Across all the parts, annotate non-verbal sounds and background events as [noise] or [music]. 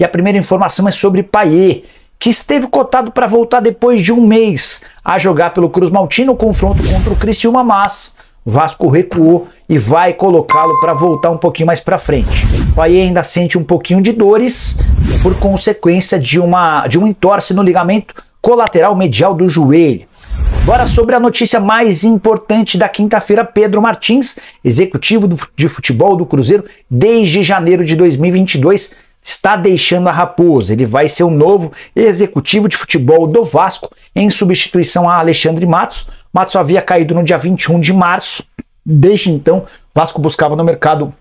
E a primeira informação é sobre Paier, que esteve cotado para voltar depois de um mês a jogar pelo Cruz Maltino, confronto contra o Criciúma, mas Vasco recuou e vai colocá-lo para voltar um pouquinho mais para frente. O Paier ainda sente um pouquinho de dores por consequência de uma de um entorse no ligamento colateral medial do joelho. Bora sobre a notícia mais importante da quinta-feira. Pedro Martins, executivo de futebol do Cruzeiro desde janeiro de 2022, está deixando a Raposa. Ele vai ser o novo executivo de futebol do Vasco em substituição a Alexandre Matos. Matos havia caído no dia 21 de março. Desde então, Vasco buscava no mercado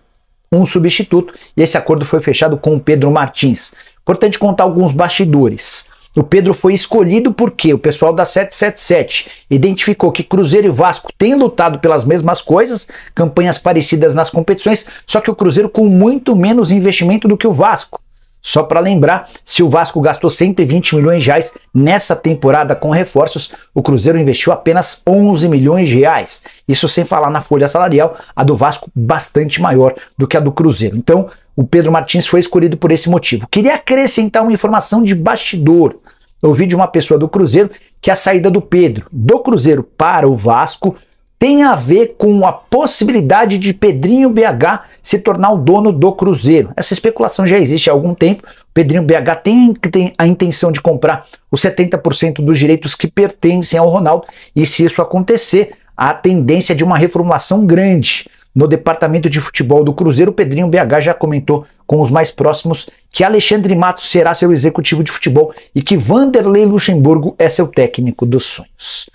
um substituto e esse acordo foi fechado com o Pedro Martins. Importante contar alguns bastidores. O Pedro foi escolhido porque o pessoal da 777 identificou que Cruzeiro e Vasco têm lutado pelas mesmas coisas, campanhas parecidas nas competições, só que o Cruzeiro com muito menos investimento do que o Vasco. Só para lembrar, se o Vasco gastou 120 milhões de reais nessa temporada com reforços, o Cruzeiro investiu apenas 11 milhões de reais. Isso sem falar na folha salarial, a do Vasco bastante maior do que a do Cruzeiro. Então, o Pedro Martins foi escolhido por esse motivo. Queria acrescentar uma informação de bastidor. Ouvi de uma pessoa do Cruzeiro que a saída do Pedro do Cruzeiro para o Vasco tem a ver com a possibilidade de Pedrinho BH se tornar o dono do Cruzeiro. Essa especulação já existe há algum tempo. Pedrinho BH tem, tem a intenção de comprar os 70% dos direitos que pertencem ao Ronaldo, e se isso acontecer, há a tendência de uma reformulação grande. No departamento de futebol do Cruzeiro, Pedrinho BH já comentou com os mais próximos que Alexandre Matos será seu executivo de futebol e que Vanderlei Luxemburgo é seu técnico dos sonhos.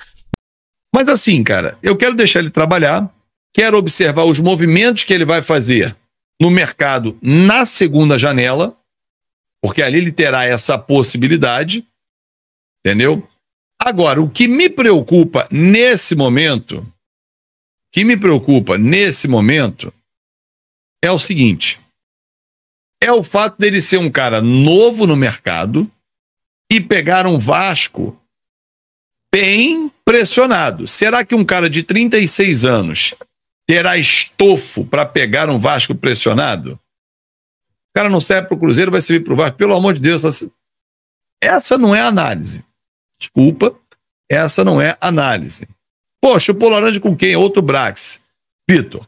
Mas assim, cara, eu quero deixar ele trabalhar, quero observar os movimentos que ele vai fazer no mercado na segunda janela, porque ali ele terá essa possibilidade, entendeu? Agora, o que me preocupa nesse momento, o que me preocupa nesse momento é o seguinte: é o fato dele ser um cara novo no mercado e pegar um Vasco bem pressionado. Será que um cara de 36 anos terá estofo para pegar um Vasco pressionado? O cara não serve para o Cruzeiro, vai servir para o Vasco. Pelo amor de Deus, essa, essa não é análise. Desculpa, essa não é análise. Poxa, o Polarange com quem? Outro Brax. Vitor,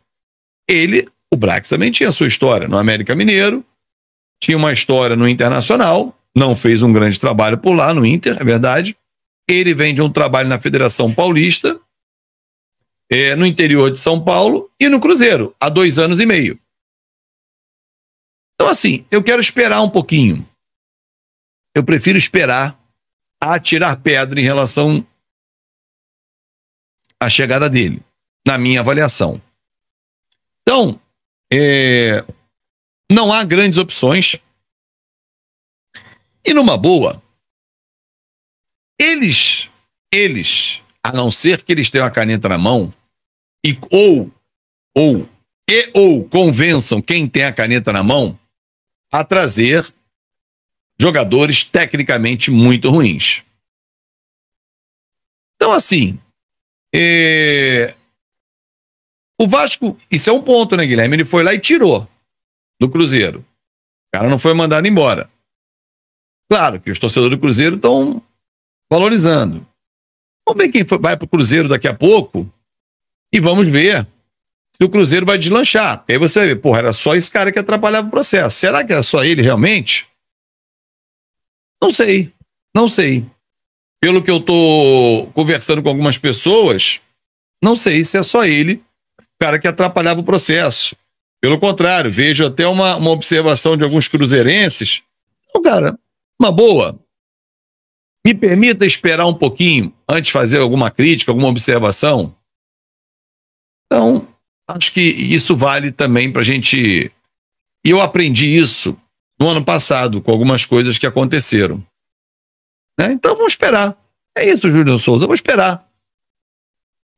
ele, o Brax também tinha sua história no América Mineiro, tinha uma história no Internacional, não fez um grande trabalho por lá no Inter, é verdade, ele vem de um trabalho na Federação Paulista, é, no interior de São Paulo e no Cruzeiro, há dois anos e meio. Então, assim, eu quero esperar um pouquinho. Eu prefiro esperar a atirar pedra em relação à chegada dele, na minha avaliação. Então, é, não há grandes opções. E numa boa, eles, eles, a não ser que eles tenham a caneta na mão, e ou, ou, e ou convençam quem tem a caneta na mão a trazer jogadores tecnicamente muito ruins. Então, assim, é... o Vasco, isso é um ponto, né, Guilherme? Ele foi lá e tirou do Cruzeiro. O cara não foi mandado embora. Claro que os torcedores do Cruzeiro estão valorizando. Vamos ver quem vai para o Cruzeiro daqui a pouco e vamos ver se o Cruzeiro vai deslanchar. aí você vai ver, porra, era só esse cara que atrapalhava o processo. Será que era só ele realmente? Não sei, não sei. Pelo que eu estou conversando com algumas pessoas, não sei se é só ele o cara que atrapalhava o processo. Pelo contrário, vejo até uma, uma observação de alguns cruzeirenses. Então, cara, uma boa, me permita esperar um pouquinho antes de fazer alguma crítica, alguma observação? Então, acho que isso vale também para a gente. E eu aprendi isso no ano passado, com algumas coisas que aconteceram. Né? Então, vamos esperar. É isso, Júlio Souza, eu vou esperar.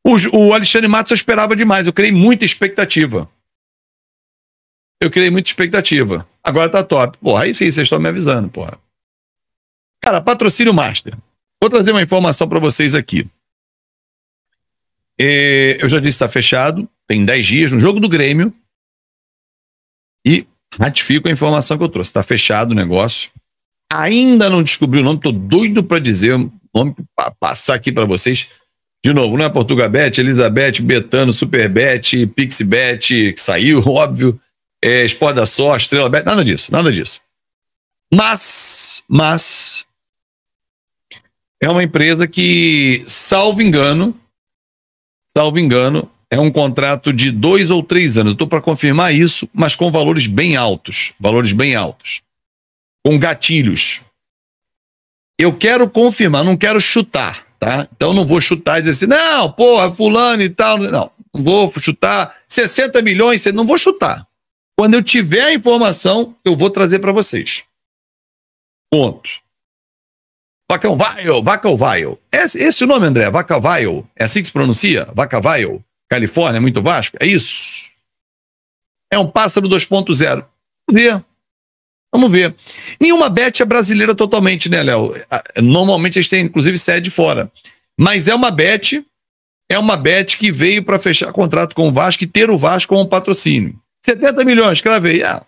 O, o Alexandre Matos eu esperava demais, eu criei muita expectativa. Eu criei muita expectativa. Agora tá top. Porra, aí sim, vocês estão me avisando, porra. Cara, patrocínio master. Vou trazer uma informação para vocês aqui. É, eu já disse, está fechado, tem 10 dias, no jogo do Grêmio. E ratifico a informação que eu trouxe. Está fechado o negócio. Ainda não descobri o nome, Estou doido para dizer o nome, para passar aqui para vocês. De novo, não é Portugabet, Elizabeth, Betano, Superbet, Pixbet, que saiu, [laughs] óbvio, é, Sport da Só, Estrela Bet, nada disso, nada disso. Mas, mas, é uma empresa que, salvo engano, salvo engano, é um contrato de dois ou três anos. Estou para confirmar isso, mas com valores bem altos. Valores bem altos. Com gatilhos. Eu quero confirmar, não quero chutar, tá? Então não vou chutar e dizer assim, não, porra, fulano e tal. Não, não vou chutar. 60 milhões, não vou chutar. Quando eu tiver a informação, eu vou trazer para vocês. Ponto. Vacavaio, Vacavaio. Esse, esse é o nome, André, Vacavaio. É assim que se pronuncia? Vacavaio. Califórnia, muito Vasco. É isso. É um pássaro 2.0. Vamos ver. Vamos ver. Nenhuma bet é brasileira totalmente, né, Léo? Normalmente eles têm, inclusive, sede fora. Mas é uma bet, é uma bet que veio para fechar contrato com o Vasco e ter o Vasco como um patrocínio. 70 milhões, cravei. Ah,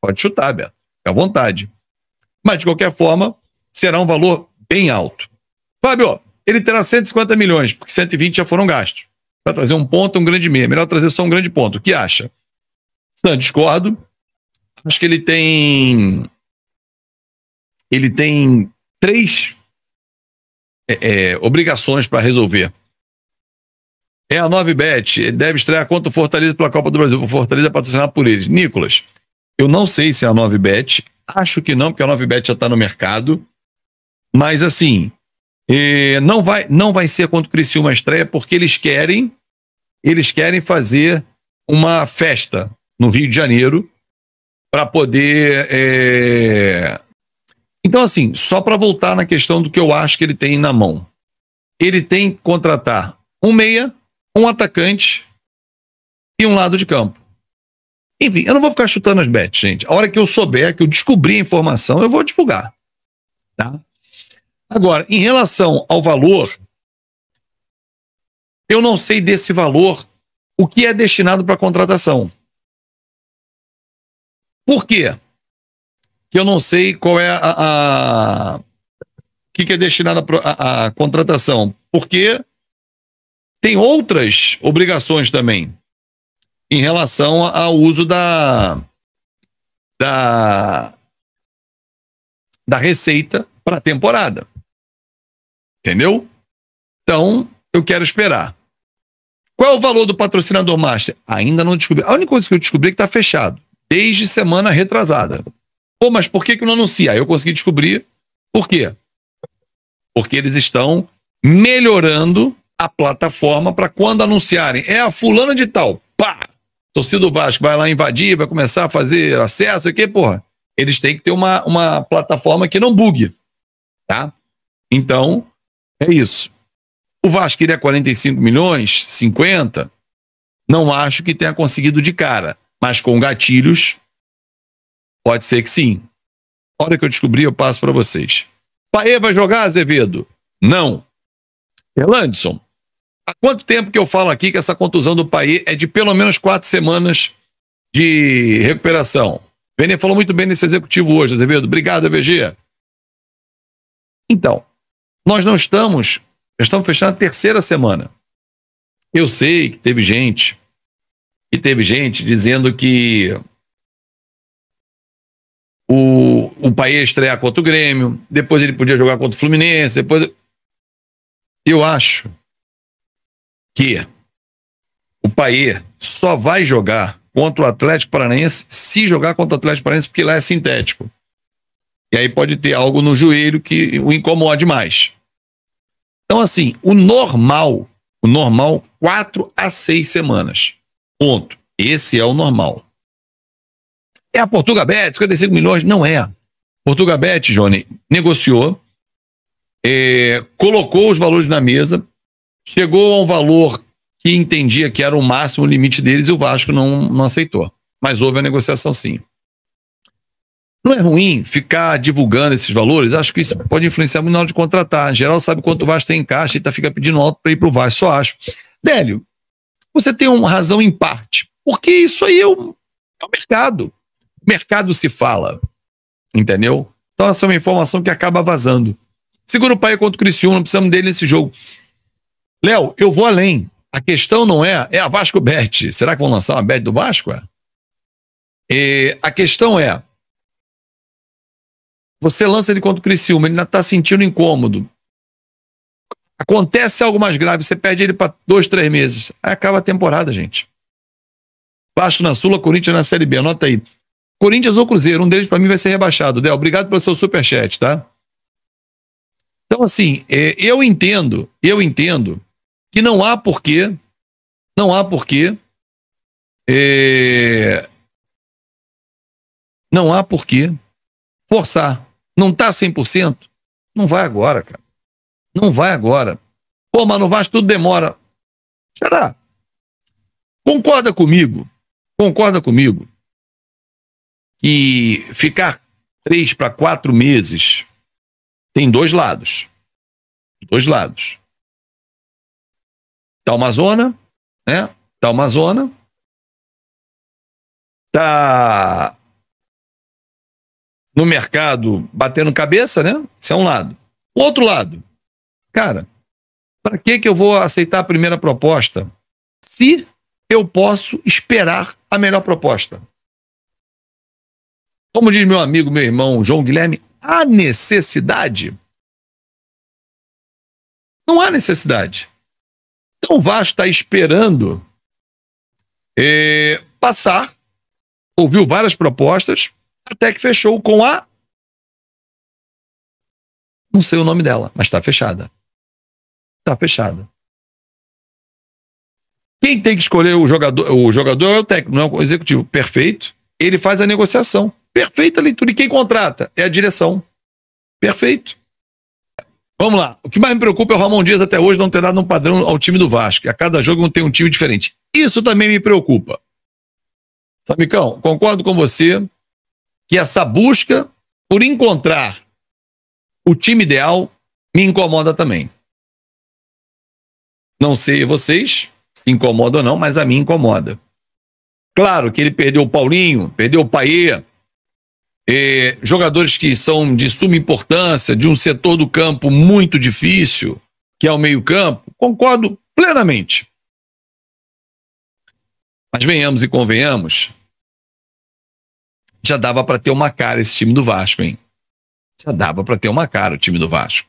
pode chutar, Beto. Fica à vontade. Mas, de qualquer forma, será um valor bem alto. Fábio, ele terá 150 milhões, porque 120 já foram gastos. Para trazer um ponto, um grande meia. Melhor trazer só um grande ponto. O que acha? Não, discordo. Acho que ele tem. Ele tem três é, é, obrigações para resolver. É a 9Bet, deve estrear contra o Fortaleza pela Copa do Brasil. O Fortaleza é patrocinado por eles. Nicolas, eu não sei se é a 9Bet, acho que não, porque a 9Bet já está no mercado. Mas assim, é, não, vai, não vai ser contra o Criciúma estreia, porque eles querem, eles querem fazer uma festa no Rio de Janeiro para poder. É, então, assim, só para voltar na questão do que eu acho que ele tem na mão. Ele tem que contratar um meia, um atacante e um lado de campo. Enfim, eu não vou ficar chutando as bets, gente. A hora que eu souber, que eu descobrir a informação, eu vou divulgar. Tá? Agora, em relação ao valor, eu não sei desse valor o que é destinado para contratação. Por quê? Que eu não sei qual é a. a que, que é destinado à, à contratação. Porque tem outras obrigações também em relação ao uso da, da, da receita para a temporada. Entendeu? Então, eu quero esperar. Qual é o valor do patrocinador master? Ainda não descobri. A única coisa que eu descobri é que está fechado. Desde semana retrasada. Pô, mas por que, que não anuncia? Eu consegui descobrir. Por quê? Porque eles estão melhorando a plataforma para quando anunciarem. É a fulana de tal. Pá! Torcida do Vasco vai lá invadir, vai começar a fazer acesso aqui, porra. Eles têm que ter uma, uma plataforma que não bugue. Tá? Então, é isso. O Vasco iria 45 milhões, 50. Não acho que tenha conseguido de cara, mas com gatilhos, pode ser que sim. A hora que eu descobri, eu passo para vocês. Paê vai jogar, Azevedo? Não. Elandson. há quanto tempo que eu falo aqui que essa contusão do Paê é de pelo menos quatro semanas de recuperação? Vene falou muito bem nesse executivo hoje, Azevedo. Obrigado, EVG. Então, nós não estamos, estamos fechando a terceira semana. Eu sei que teve gente, e teve gente dizendo que o, o país ia estrear contra o Grêmio, depois ele podia jogar contra o Fluminense, depois. Eu acho que o Paê só vai jogar contra o Atlético Paranaense se jogar contra o Atlético Paranaense, porque lá é sintético. E aí pode ter algo no joelho que o incomode mais. Então, assim, o normal, o normal, quatro a seis semanas. Ponto. Esse é o normal. É a Portuga Bet, 55 milhões? Não é. Portuga Bet, Johnny, negociou, é, colocou os valores na mesa, chegou a um valor que entendia que era o máximo limite deles e o Vasco não, não aceitou. Mas houve a negociação sim. Não é ruim ficar divulgando esses valores? Acho que isso pode influenciar muito na hora de contratar. Em geral, sabe quanto o Vasco tem em caixa e tá, fica pedindo alto para ir para o Vasco, só acho. Délio, você tem uma razão em parte, porque isso aí é o, é o mercado. O mercado se fala, entendeu? Então essa é uma informação que acaba vazando. Segura o pai contra o Criciúma, precisamos dele nesse jogo. Léo, eu vou além. A questão não é, é a Vasco Bet. Será que vão lançar uma bet do Vasco? É? E a questão é, você lança ele contra o Criciúma, ele ainda está sentindo incômodo. Acontece algo mais grave, você perde ele para dois, três meses. Aí acaba a temporada, gente. Vasco na Sula, Corinthians na Série B, anota aí. Corinthians ou Cruzeiro, um deles para mim vai ser rebaixado. Del, obrigado pelo seu superchat, tá? Então, assim, é, eu entendo, eu entendo que não há porquê, não há porquê, é, não há porquê forçar. Não tá 100%? Não vai agora, cara. Não vai agora. Pô, Mano Vaz, tudo demora. Será? Concorda comigo? Concorda comigo? Que ficar três para quatro meses tem dois lados. Dois lados. Tá uma zona, né? Tá uma zona. Tá no mercado batendo cabeça, né? Isso é um lado. O outro lado, cara, para que, que eu vou aceitar a primeira proposta se eu posso esperar a melhor proposta? Como diz meu amigo, meu irmão João Guilherme, há necessidade? Não há necessidade. Então vá estar esperando eh, passar, ouviu várias propostas, até que fechou com a. Não sei o nome dela, mas está fechada. Está fechada. Quem tem que escolher o jogador, o jogador é o técnico, não é o executivo. Perfeito. Ele faz a negociação. Perfeita leitura. E quem contrata? É a direção. Perfeito. Vamos lá. O que mais me preocupa é o Ramon Dias até hoje não ter dado um padrão ao time do Vasco. A cada jogo não tem um time diferente. Isso também me preocupa. Samicão, concordo com você que essa busca por encontrar o time ideal me incomoda também. Não sei vocês se incomoda ou não, mas a mim incomoda. Claro que ele perdeu o Paulinho, perdeu o Paia, eh, é, jogadores que são de suma importância, de um setor do campo muito difícil, que é o meio-campo. Concordo plenamente. Mas venhamos e convenhamos, já dava para ter uma cara esse time do Vasco, hein? Já dava para ter uma cara o time do Vasco.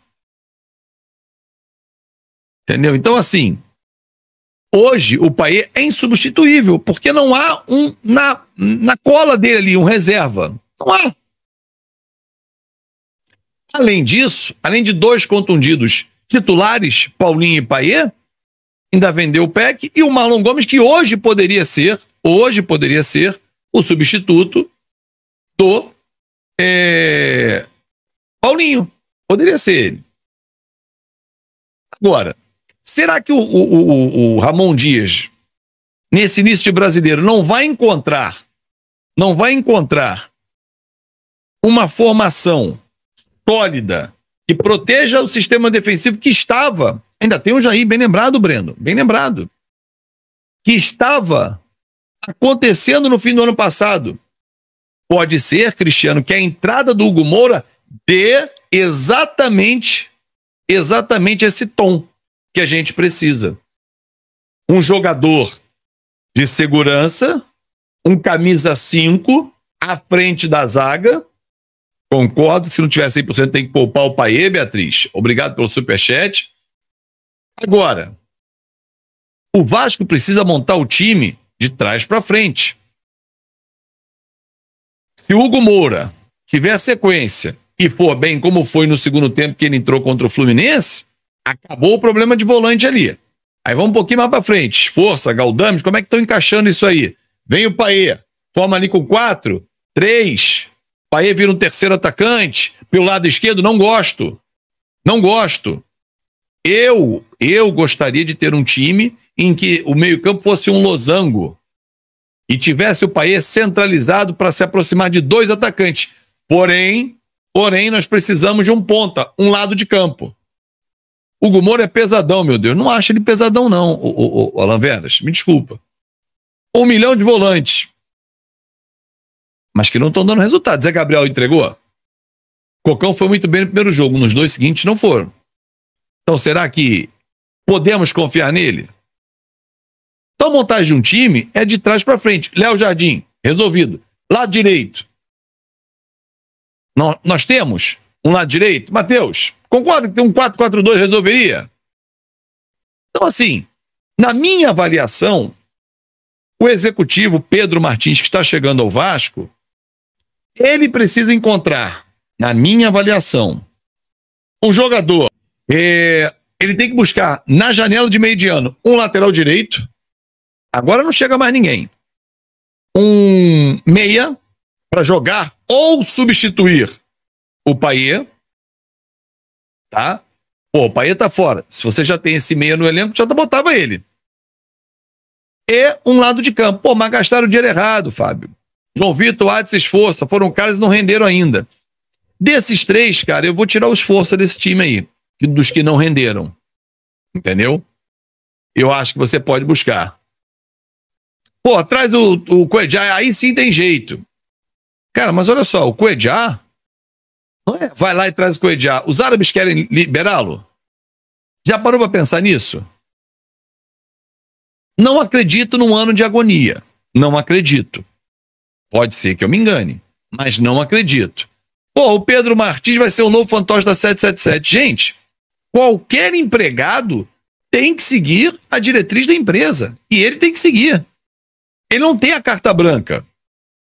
Entendeu? Então, assim, hoje o Paê é insubstituível, porque não há um na, na cola dele ali, um reserva. Não há. Além disso, além de dois contundidos titulares, Paulinho e Paê, ainda vendeu o PEC e o Marlon Gomes, que hoje poderia ser, hoje poderia ser o substituto do é, Paulinho. Poderia ser ele. Agora, será que o, o, o Ramon Dias, nesse início de brasileiro, não vai encontrar, não vai encontrar uma formação sólida que proteja o sistema defensivo que estava. Ainda tem o Jair, bem lembrado, Breno, bem lembrado. Que estava acontecendo no fim do ano passado. Pode ser, Cristiano, que a entrada do Hugo Moura dê exatamente, exatamente esse tom que a gente precisa. Um jogador de segurança, um camisa 5 à frente da zaga. Concordo se não tiver 100% tem que poupar o Paê, Beatriz. Obrigado pelo superchat. Agora, o Vasco precisa montar o time de trás para frente. Se o Hugo Moura tiver sequência e for bem como foi no segundo tempo que ele entrou contra o Fluminense, acabou o problema de volante ali. Aí vamos um pouquinho mais para frente. Força, Galdames, como é que estão encaixando isso aí? Vem o Paê, forma ali com quatro, três. Paê vira um terceiro atacante pelo lado esquerdo. Não gosto. Não gosto. Eu, eu gostaria de ter um time em que o meio-campo fosse um losango e tivesse o país centralizado para se aproximar de dois atacantes. Porém, porém, nós precisamos de um ponta, um lado de campo. O Gumor é pesadão, meu Deus. Não acho ele pesadão, não, o, o, o Alan Veras. Me desculpa. Um milhão de volantes. Mas que não estão dando resultado. Zé Gabriel entregou? Cocão foi muito bem no primeiro jogo. Nos dois seguintes não foram. Então, será que podemos confiar nele? Então, montagem de um time é de trás para frente. Léo Jardim, resolvido. Lado direito. Nós temos um lado direito. Matheus, concorda que um 4-4-2 resolveria? Então, assim, na minha avaliação, o executivo Pedro Martins, que está chegando ao Vasco, ele precisa encontrar, na minha avaliação, um jogador. É, ele tem que buscar, na janela de meio de ano, um lateral direito Agora não chega mais ninguém. Um meia para jogar ou substituir o Paier, tá? Pô, o Paier tá fora. Se você já tem esse meia no elenco, já tá, botava ele. E um lado de campo. Pô, mas gastaram o dinheiro errado, Fábio. João Vitor, Adson, Esforça, foram caras que não renderam ainda. Desses três, cara, eu vou tirar o esforço desse time aí, dos que não renderam. Entendeu? Eu acho que você pode buscar Pô, traz o, o aí sim tem jeito. Cara, mas olha só, o Cuejá é? vai lá e traz o Cuejá. Os árabes querem liberá-lo? Já parou para pensar nisso? Não acredito num ano de agonia. Não acredito. Pode ser que eu me engane, mas não acredito. Pô, o Pedro Martins vai ser o novo fantoche da 777. Gente, qualquer empregado tem que seguir a diretriz da empresa. E ele tem que seguir. Ele não tem a carta branca.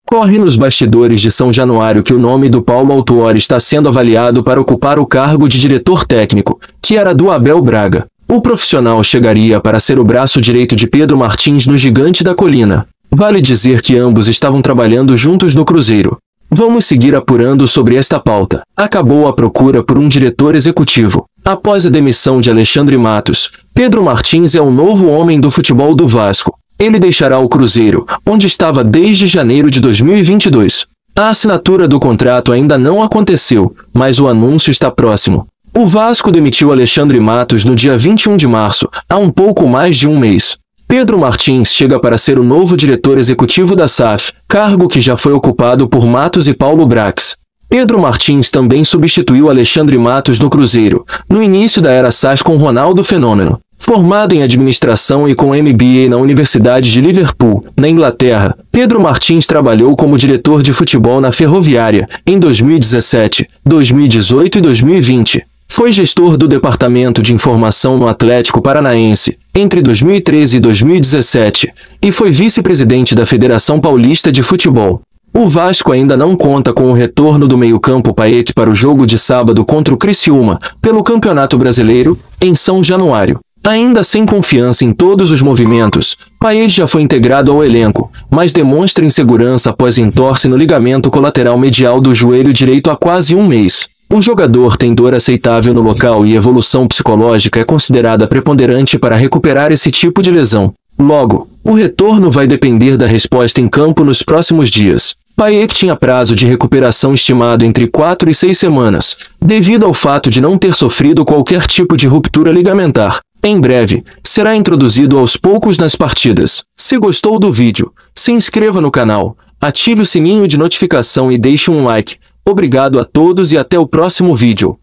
Corre nos bastidores de São Januário que o nome do Paulo Autuori está sendo avaliado para ocupar o cargo de diretor técnico, que era do Abel Braga. O profissional chegaria para ser o braço direito de Pedro Martins no Gigante da Colina. Vale dizer que ambos estavam trabalhando juntos no Cruzeiro. Vamos seguir apurando sobre esta pauta. Acabou a procura por um diretor executivo. Após a demissão de Alexandre Matos, Pedro Martins é o novo homem do futebol do Vasco, ele deixará o Cruzeiro, onde estava desde janeiro de 2022. A assinatura do contrato ainda não aconteceu, mas o anúncio está próximo. O Vasco demitiu Alexandre Matos no dia 21 de março, há um pouco mais de um mês. Pedro Martins chega para ser o novo diretor executivo da SAF, cargo que já foi ocupado por Matos e Paulo Brax. Pedro Martins também substituiu Alexandre Matos no Cruzeiro, no início da era SAF com Ronaldo Fenômeno. Formado em administração e com MBA na Universidade de Liverpool, na Inglaterra, Pedro Martins trabalhou como diretor de futebol na Ferroviária em 2017, 2018 e 2020. Foi gestor do Departamento de Informação no Atlético Paranaense entre 2013 e 2017 e foi vice-presidente da Federação Paulista de Futebol. O Vasco ainda não conta com o retorno do meio-campo Paete para o jogo de sábado contra o Criciúma, pelo Campeonato Brasileiro, em São Januário. Ainda sem confiança em todos os movimentos, Paes já foi integrado ao elenco, mas demonstra insegurança após entorse no ligamento colateral medial do joelho direito há quase um mês. O jogador tem dor aceitável no local e evolução psicológica é considerada preponderante para recuperar esse tipo de lesão. Logo, o retorno vai depender da resposta em campo nos próximos dias. Payet tinha prazo de recuperação estimado entre 4 e 6 semanas, devido ao fato de não ter sofrido qualquer tipo de ruptura ligamentar. Em breve, será introduzido aos poucos nas partidas. Se gostou do vídeo, se inscreva no canal, ative o sininho de notificação e deixe um like. Obrigado a todos e até o próximo vídeo.